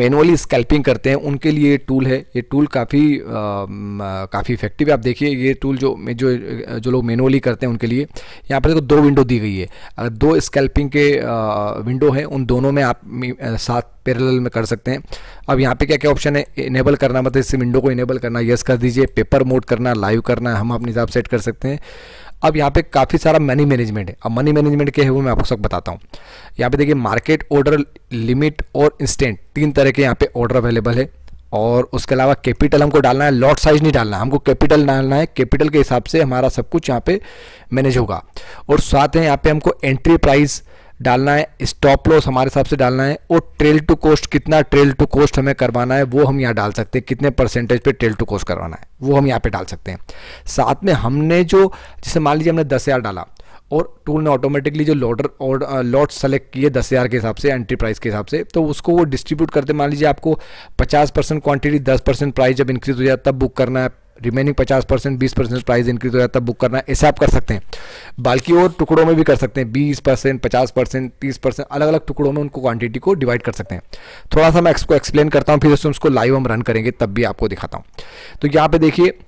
manually scalping करते हैं उनके लिए ये टूल है ये टूल काफ़ी काफ़ी इफेक्टिव है आप देखिए ये टूल जो जो जो लोग मैनुअली करते हैं उनके लिए यहाँ पर देखो दो विंडो दी गई है अगर दो स्कैल्पिंग के विंडो हैं उन दोनों में आप साथ पैरेलल में कर सकते हैं अब यहाँ पे क्या क्या ऑप्शन है इनेबल करना मतलब इस विंडो को इनेबल करना येस कर दीजिए पेपर मोड करना लाइव करना हम अपने हिसाब सेट कर सकते हैं अब यहाँ पे काफ़ी सारा मनी मैनेजमेंट है अब मनी मैनेजमेंट क्या है वो मैं आपको सब बताता हूँ यहाँ पे देखिए मार्केट ऑर्डर लिमिट और इंस्टेंट तीन तरह के यहाँ पे ऑर्डर अवेलेबल है और उसके अलावा कैपिटल हमको डालना है लॉट साइज नहीं डालना है हमको कैपिटल डालना है कैपिटल के हिसाब से हमारा सब कुछ यहाँ पे मैनेज होगा और साथ ही यहाँ पे हमको एंट्री प्राइस डालना है स्टॉप लॉस हमारे हिसाब से डालना है और ट्रेल टू कोस्ट कितना ट्रेल टू कोस्ट हमें करवाना है वो हम यहाँ डाल सकते हैं कितने परसेंटेज पे ट्रेल टू कोस्ट करवाना है वो हम यहाँ पे डाल सकते हैं साथ में हमने जो जैसे मान लीजिए हमने दस हज़ार डाला और टूल ने ऑटोमेटिकली जो लॉडर और लॉट सेलेक्ट किए दस हज़ार के हिसाब से एंट्री प्राइस के हिसाब से तो उसको वो डिस्ट्रीब्यूट करते मान लीजिए आपको पचास परसेंट क्वान्टिटी दस परसेंट प्राइस जब इंक्रीज हो जाए तब बुक करना है रिमेनिंग पचास परसेंट बीस परसेंट प्राइस इंक्रीज हो जाता है बुक करना ऐसे आप कर सकते हैं बाकी और टुकड़ों में भी कर सकते हैं बीस परसेंट पचास परसेंट तीस परसेंट अलग अलग टुकड़ों में उनको क्वांटिटी को डिवाइड कर सकते हैं थोड़ा सा मैं इसको एक्सप्लेन करता हूँ फिर उसमें उसको लाइव हम रन करेंगे तब भी आपको दिखाता हूँ तो यहाँ पर देखिए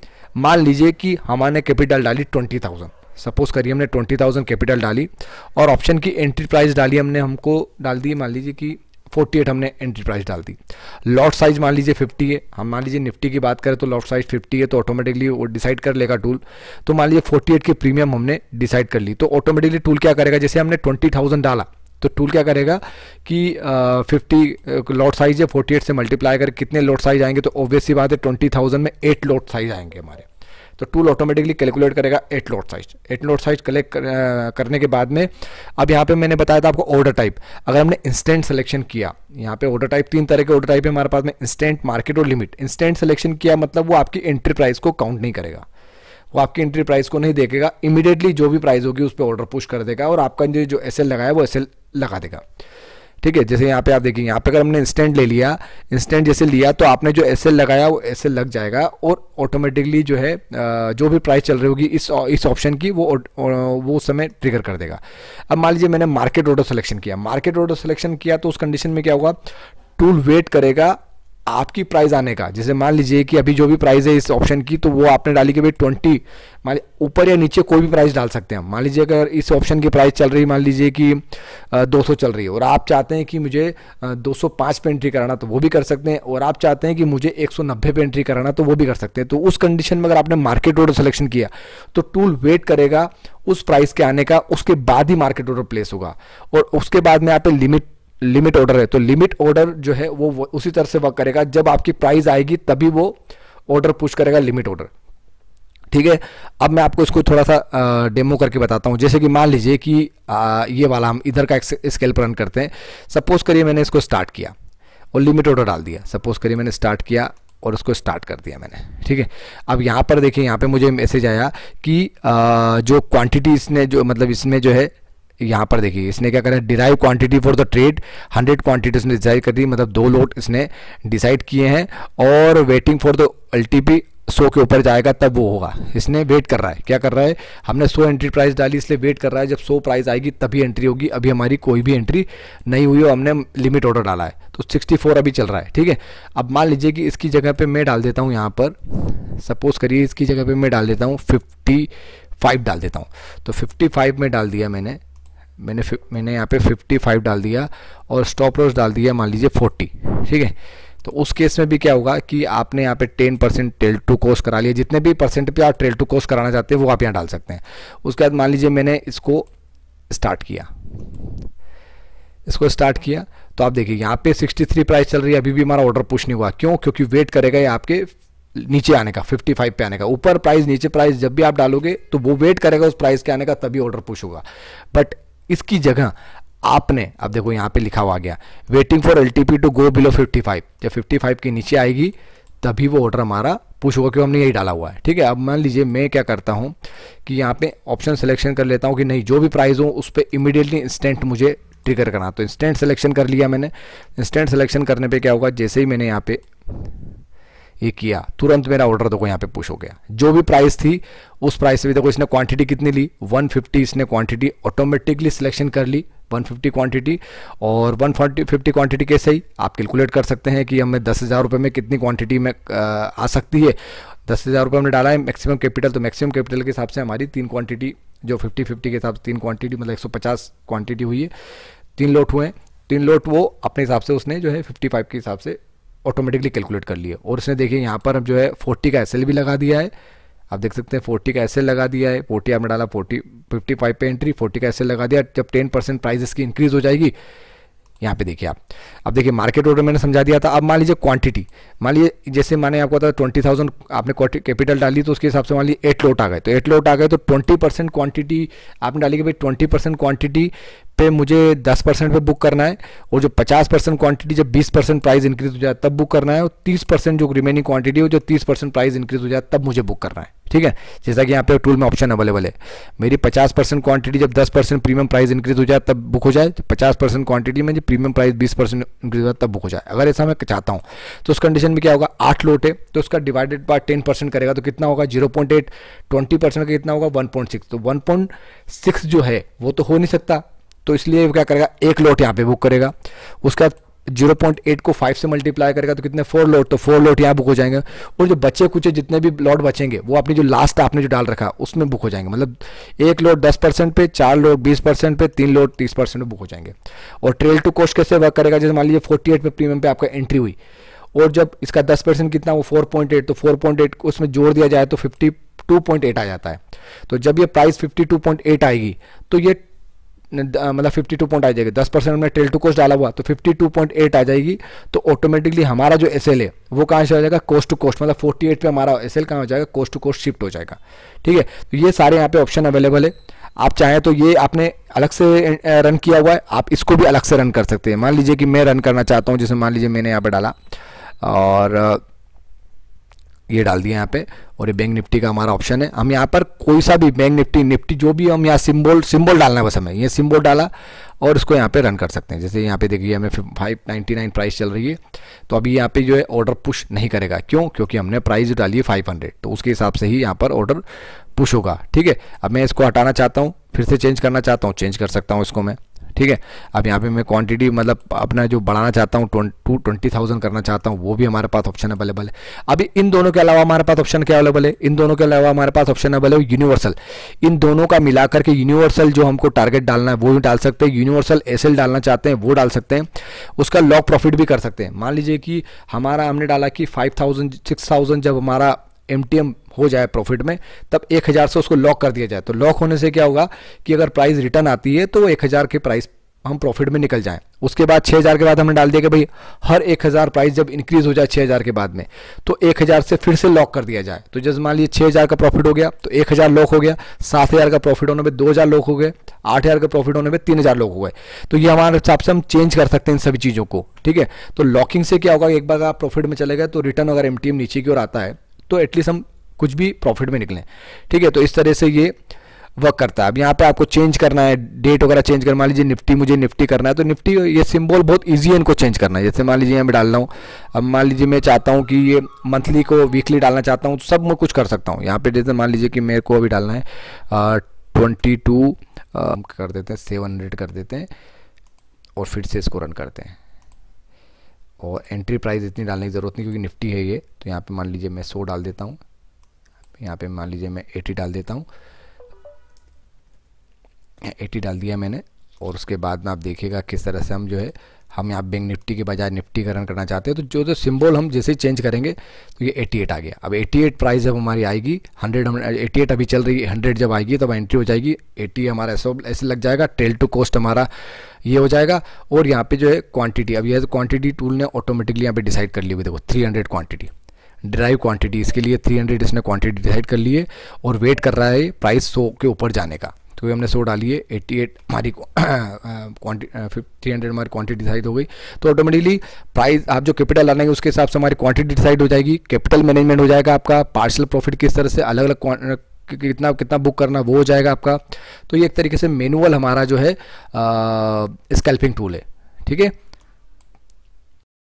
मान लीजिए कि हमारे कैपिटल डाली ट्वेंटी थाउजेंड सपोज करिए हमने ट्वेंटी थाउजेंड कैपिटल डाली और ऑप्शन की एंट्री प्राइस डाली हमने हमको डाल दी मान लीजिए कि फोर्टी एट हमने एंट्री प्राइस डाल दी लॉट साइज मान लीजिए फिफ्टी है हम मान लीजिए निफ्टी की बात करें तो लॉट साइज फिफ्टी है तो ऑटोमेटिकली वो डिसाइड कर लेगा टूल तो मान लीजिए फोर्टी एट की प्रीमियम हमने डिसाइड कर ली तो ऑटोमेटिकली टूल क्या करेगा जैसे हमने ट्वेंटी थाउजेंड डाला तो टूल क्या करेगा कि फिफ्टी लॉट साइज है एट से मल्टीप्लाई कर कितने लॉट साइज आएंगे तो ऑब्वियसली बात है थाउजेंड में एट लॉट साइज आएंगे हमारे तो टूल ऑटोमेटिकली कैलकुलेट करेगा eight load size eight load size collect करने के बाद में अब यहाँ पे मैंने बताया था आपको ऑर्डर टाइप अगर हमने इंस्टेंट सिलेक्शन किया यहाँ पे ऑर्डर टाइप तीन तरह के ऑर्डर टाइप है हमारे पास में इंस्टेंट मार्केट और लिमिट इंस्टेंट सिलेक्शन किया मतलब वो आपकी एंट्री प्राइस को काउंट नहीं करेगा वो आपकी एंट्री प्राइस को नहीं देखेगा इमीडिएटली जो भी प्राइस होगी उस पर ऑर्डर पुश कर देगा और आपका जो एस लगाया वो एस लगा देगा ठीक है जैसे यहाँ पे आप देखेंगे यहाँ पे अगर हमने इंस्टेंट ले लिया इंस्टेंट जैसे लिया तो आपने जो एस लगाया वो एस लग जाएगा और ऑटोमेटिकली जो है जो भी प्राइस चल रही होगी इस इस ऑप्शन की वो वो उस समय ट्रिगर कर देगा अब मान लीजिए मैंने मार्केट ऑर्डर सिलेक्शन किया मार्केट ऑर्डर सिलेक्शन किया तो उस कंडीशन में क्या होगा टूल वेट करेगा आपकी प्राइस आने का जैसे मान लीजिए कि अभी जो भी प्राइस है इस ऑप्शन की तो वो आपने डाली कि भाई ट्वेंटी मान ऊपर या नीचे कोई भी प्राइस डाल सकते हैं मान लीजिए अगर इस ऑप्शन की प्राइस चल रही मान लीजिए कि 200 चल रही है और आप चाहते हैं कि मुझे 205 पे एंट्री कराना तो वो भी कर सकते हैं और आप चाहते हैं कि मुझे 190 पे एंट्री कराना तो वो भी कर सकते हैं तो उस कंडीशन में अगर आपने मार्केट ऑर्डर सिलेक्शन किया तो टूल वेट करेगा उस प्राइस के आने का उसके बाद ही मार्केट ऑर्डर प्लेस होगा और उसके बाद में आप लिमिट लिमिट ऑर्डर है तो लिमिट ऑर्डर जो है वो उसी तरह से वर्क करेगा जब आपकी प्राइस आएगी तभी वो ऑर्डर पुश करेगा लिमिट ऑर्डर ठीक है अब मैं आपको इसको थोड़ा सा डेमो करके बताता हूँ जैसे कि मान लीजिए कि ये वाला हम इधर का स्केल पर रन करते हैं सपोज करिए मैंने इसको स्टार्ट किया और लिमिट ऑर्डर डाल दिया सपोज करिए मैंने स्टार्ट किया और उसको स्टार्ट कर दिया मैंने ठीक है अब यहाँ पर देखिए यहाँ पे मुझे मैसेज आया कि आ, जो क्वांटिटी इसने जो मतलब इसमें जो है यहाँ पर देखिए इसने क्या करा derive quantity for the trade hundred quantity इसने डिसाइड कर दी मतलब दो लोट इसने डिसाइड किए हैं और वेटिंग फॉर द एल सो के ऊपर जाएगा तब वो होगा इसने वेट कर रहा है क्या कर रहा है हमने सो एंट्री प्राइस डाली इसलिए वेट कर रहा है जब सो प्राइस आएगी तभी एंट्री होगी अभी हमारी कोई भी एंट्री नहीं हुई हो हमने लिमिट ऑर्डर डाला है तो 64 अभी चल रहा है ठीक है अब मान लीजिए कि इसकी जगह पे मैं डाल देता हूँ यहाँ पर सपोज करिए इसकी जगह पर मैं डाल देता हूँ फिफ्टी डाल देता हूँ तो फिफ्टी में डाल दिया मैंने मैंने मैंने यहाँ पर फिफ्टी डाल दिया और स्टॉप लॉस डाल दिया मान लीजिए फोर्टी ठीक है तो उस केस में भी क्या होगा कि आपने यहाँ पे टेन परसेंट टेल टू कोर्स करा लिया जितने भी परसेंट पे आप ट्रेल टू कोर्स कराना चाहते हैं वो आप यहाँ डाल सकते हैं उसके बाद मान लीजिए मैंने इसको स्टार्ट किया इसको स्टार्ट किया तो आप देखिए यहाँ पे 63 प्राइस चल रही है अभी भी हमारा ऑर्डर पुश नहीं हुआ क्यों क्योंकि वेट करेगा ये आपके नीचे आने का फाइव पे आने का ऊपर प्राइस नीचे प्राइस जब भी आप डालोगे तो वो वेट करेगा उस प्राइस के आने का तभी ऑर्डर पुश होगा बट इसकी जगह आपने अब देखो यहाँ पे लिखा हुआ गया waiting for L to go below 55 जब 55 के नीचे आएगी तभी वो ऑर्डर हमारा पुश होगा क्यों हमने यही डाला हुआ है ठीक है अब मान लीजिए मैं क्या करता हूँ कि यहाँ पे ऑप्शन सिलेक्शन कर लेता हूँ कि नहीं जो भी प्राइस हो उस पर इमिडिएटली इंस्टेंट मुझे ट्रिगर करना तो इंस्टेंट सिलेक्शन कर लिया मैंने इंस्टेंट सिलेक्शन करने पर क्या होगा जैसे ही मैंने यहाँ पे ये किया तुरंत मेरा ऑर्डर देखो यहाँ पे पुश हो गया जो भी प्राइस थी उस प्राइस पे देखो इसने क्वांटिटी कितनी ली 150 इसने क्वांटिटी ऑटोमेटिकली सिलेक्शन कर ली 150 क्वांटिटी और 140 फिफ्टी क्वांटिटी कैसे ही आप कैलकुलेट कर सकते हैं कि हमें दस हज़ार रुपये में कितनी क्वांटिटी में आ सकती है दस हज़ार रुपये हमने डाला है मैक्सिमम कैपिटल तो मैक्सिमम कैपिटल के हिसाब से हमारी तीन क्वांटिटी जो फिफ्टी फिफ्टी के हिसाब से तीन क्वांटिटी मतलब 150 क्वांटिटी हुई है तीन लोट हुए हैं तीन लोट वो अपने हिसाब से उसने जो है फाइव के हिसाब से ऑटोमेटिकली कैलकुलेट कर लिए और उसने देखिए यहाँ पर अब जो है फोर्टी का एस भी लगा दिया है आप देख सकते हैं फोर्टी का ऐसे लगा दिया है फोर्टी आपने डाला फोर्टी फिफ्टी फाइव पे एंट्री फोर्टी का ऐसे लगा दिया जब टेन परसेंट प्राइजेस की इंक्रीज हो जाएगी यहाँ पे देखिए आप अब देखिए मार्केट ऑर्डर मैंने समझा दिया था अब मान लीजिए क्वांटिटी मान लीजिए जैसे मैंने आपको था ट्वेंटी थाउजेंड आपने कैपिटल डाली तो उसके हिसाब से मान लीजिए एट लोट आ गए तो एट लोट आ गए तो ट्वेंटी परसेंट क्वांटिटी आपने डाली कि भाई ट्वेंटी परसेंट क्वांटिटी पे मुझे 10 परसेंट पर बुक करना है और जो 50 परसेंट क्वान्टिटी जब 20 परसेंट प्राइस इंक्रीज हो जाए तब बुक करना है और 30 परसेंट जो रिमेनिंग क्वांटिटी हो जो 30 परसेंट प्राइस इंक्रीज हो जाए तब मुझे बुक करना है ठीक है जैसा कि यहाँ पे टूल में ऑप्शन अवेलेबल है मेरी 50 परसेंट क्वांटिटी जब 10 परसेंट प्रीमियम प्राइस इंक्रीज हो जाए तब बुक हो जाए तो पचास परसेंट क्वांटिटी में जो प्रीमियम प्राइस बीस परसेंट इंक्रीज हो जाए तब बुक हो जाए अगर ऐसा मैं चाहता हूँ तो उस कंडीशन में क्या होगा आठ लोट है तो उसका डिवाइडेड बाय टेन परसेंट करेगा तो कितना होगा zero point eight twenty percent का कितना होगा वन पॉइंट सिक्स तो वन पॉइंट सिक्स जो है वो तो हो नहीं सकता तो इसलिए क्या करेगा एक लॉट यहाँ पे बुक करेगा उसका जीरो पॉइंट एट को फाइव से मल्टीप्लाई करेगा तो कितने फोर लोट तो फोर लोट यहाँ बुक हो जाएंगे और जो बचे कुछ जितने भी लॉट बचेंगे वो अपनी जो लास्ट आपने जो डाल रखा उसमें बुक हो जाएंगे मतलब एक लोट दस परसेंट पे चार लोट बीस परसेंट पे तीन लोट तीस परसेंट बुक हो जाएंगे और ट्रेल टू कोस्ट कैसे वर्क करेगा जैसे मान लीजिए फोर्टी एट पे प्रीमियम पर आपका एंट्री हुई और जब इसका दस परसेंट कितना वो फोर पॉइंट एट तो फोर पॉइंट एट को उसमें जोड़ दिया जाए तो फिफ्टी टू पॉइंट एट आ जाता है तो जब ये price fifty two point eight आएगी तो ये मतलब फिफ्टी टू पॉइंट आ जाएगी दस परसेंट हमने ट्रेल टू कोस्ट डाला हुआ तो फिफ्टी टू पॉइंट एट आ जाएगी तो ऑटोमेटिकली हमारा जो एस एल है वो कहाँ से हो जाएगा कोस्ट टू कोस्ट मतलब फोर्टी एट पर हमारा एस एल कहाँ हो जाएगा कोस्ट टू कोस्ट शिफ्ट हो जाएगा ठीक है तो ये सारे यहाँ पे ऑप्शन अवेलेबल है आप चाहें तो ये आपने अलग से रन किया हुआ है आप इसको भी अलग से रन कर सकते हैं मान लीजिए कि मैं रन करना चाहता हूँ जैसे मान लीजिए मैंने यहाँ पर डाला और ये डाल दिया यहाँ पे और ये बैंक निफ्टी का हमारा ऑप्शन है हम यहाँ पर कोई सा भी बैंक निफ्टी निफ्टी जो भी हम यहाँ सिंबल सिंबल डालना है बस हमें ये सिंबल डाला और इसको यहाँ पे रन कर सकते हैं जैसे यहाँ पे देखिए हमें फाइव नाइन्टी नाइन प्राइस चल रही है तो अभी यहाँ पे जो है ऑर्डर पुश नहीं करेगा क्यों क्योंकि हमने प्राइस डाली है फाइव हंड्रेड तो उसके हिसाब से ही यहाँ पर ऑर्डर पुश होगा ठीक है अब मैं इसको हटाना चाहता हूँ फिर से चेंज करना चाहता हूँ चेंज कर सकता हूँ इसको मैं ठीक है अब यहाँ पे मैं क्वांटिटी मतलब अपना जो बढ़ाना चाहता हूँ टू ट्वेंटी थाउजेंड करना चाहता हूँ वो भी हमारे पास ऑप्शन अवेलेबल है अभी इन दोनों के अलावा हमारे पास ऑप्शन क्या अवेलेबल है इन दोनों के अलावा हमारे पास ऑप्शन अवेलेबल है यूनिवर्सल इन दोनों का मिलाकर के यूनिवर्सल जो हमको टारगेट डालना है वो भी डाल सकते हैं यूनिवर्सल एस डालना चाहते हैं वो डाल सकते हैं उसका लॉक प्रॉफिट भी कर सकते हैं मान लीजिए कि हमारा हमने डाला कि फाइव थाउजेंड सिक्स थाउजेंड जब हमारा एम हो जाए प्रॉफिट में तब एक हज़ार से उसको लॉक कर दिया जाए तो लॉक होने से क्या होगा कि अगर प्राइस रिटर्न आती है तो वो एक हज़ार के प्राइस हम प्रॉफिट में निकल जाएं उसके बाद 6000 के बाद हमने डाल दिया कि भाई हर 1000 प्राइस जब इंक्रीज हो जाए 6000 के बाद में तो 1000 से फिर से लॉक कर दिया जाए तो जैसे मान लीजिए 6000 का प्रॉफिट हो गया तो 1000 लॉक हो गया 7000 का प्रॉफिट होने दो 2000 लॉक हो गए 8000 का प्रॉफिट होने तीन हजार लॉक हो गए तो ये हमारे हिसाब से हम चेंज कर सकते हैं इन सभी चीज़ों को ठीक है तो लॉकिंग से क्या होगा एक बार आप प्रॉफिट में चले गए तो रिटर्न अगर एम नीचे की ओर आता है तो एटलीस्ट हम कुछ भी प्रॉफिट में निकलें ठीक है तो इस तरह से ये वर्क करता है अब यहाँ पे आपको चेंज करना है डेट वगैरह चेंज करना मान लीजिए निफ्टी मुझे निफ्टी करना है तो निफ्टी ये सिंबल बहुत ईजी है इनको चेंज करना है जैसे मान लीजिए यहाँ मैं डाल रहा हूँ अब मान लीजिए मैं चाहता हूँ कि ये मंथली को वीकली डालना चाहता हूँ तो सब मैं कुछ कर सकता हूँ यहाँ पे जैसे मान लीजिए कि मेरे को अभी डालना है ट्वेंटी टू कर देते हैं सेवन हंड्रेड कर देते हैं और फिर से इसको रन करते हैं और एंट्री प्राइस इतनी डालने की ज़रूरत नहीं क्योंकि निफ्टी है ये तो यहाँ पर मान लीजिए मैं सौ डाल देता हूँ यहाँ पे मान लीजिए मैं एटी डाल देता हूँ एटी डाल दिया मैंने और उसके बाद में आप देखिएगा किस तरह से हम जो है हम यहाँ बैंक निफ्टी के बजाय निफ्टी का रन करना चाहते हैं तो जो जो सिंबल हम जैसे ही चेंज करेंगे तो ये 88 आ गया अब 88 प्राइस जब हमारी आएगी 100 एटी 88 अभी चल रही है 100 जब आएगी तब एंट्री हो जाएगी 80 हमारा ऐसा ऐसे लग जाएगा टेल टू कॉस्ट हमारा ये हो जाएगा और यहाँ पे जो है क्वांटिटी अब यह क्वांटिटी टूल ने ऑटोमेटिकली यहाँ पे डिसाइड कर ली हुई देखो थ्री क्वांटिटी डिराइव क्वांटिटी इसके लिए 300 इसने क्वांटिटी डिसाइड कर लिए और वेट कर रहा है प्राइस 100 के ऊपर जाने का तो हमने 100 डालिए 88 हमारी क्वांटिटी थ्री हंड्रेड हमारी क्वांटिटी डिसाइड हो गई तो ऑटोमेटिकली प्राइस आप जो कैपिटल लाने उसके हिसाब से हमारी क्वांटिटी डिसाइड हो जाएगी कैपिटल मैनेजमेंट हो जाएगा आपका पार्सल प्रॉफिट किस तरह से अलग अलग uh, कितना कितना बुक करना वो हो जाएगा आपका तो ये एक तरीके से मैनुअल हमारा जो है स्कैल्पिंग uh, टूल है ठीक है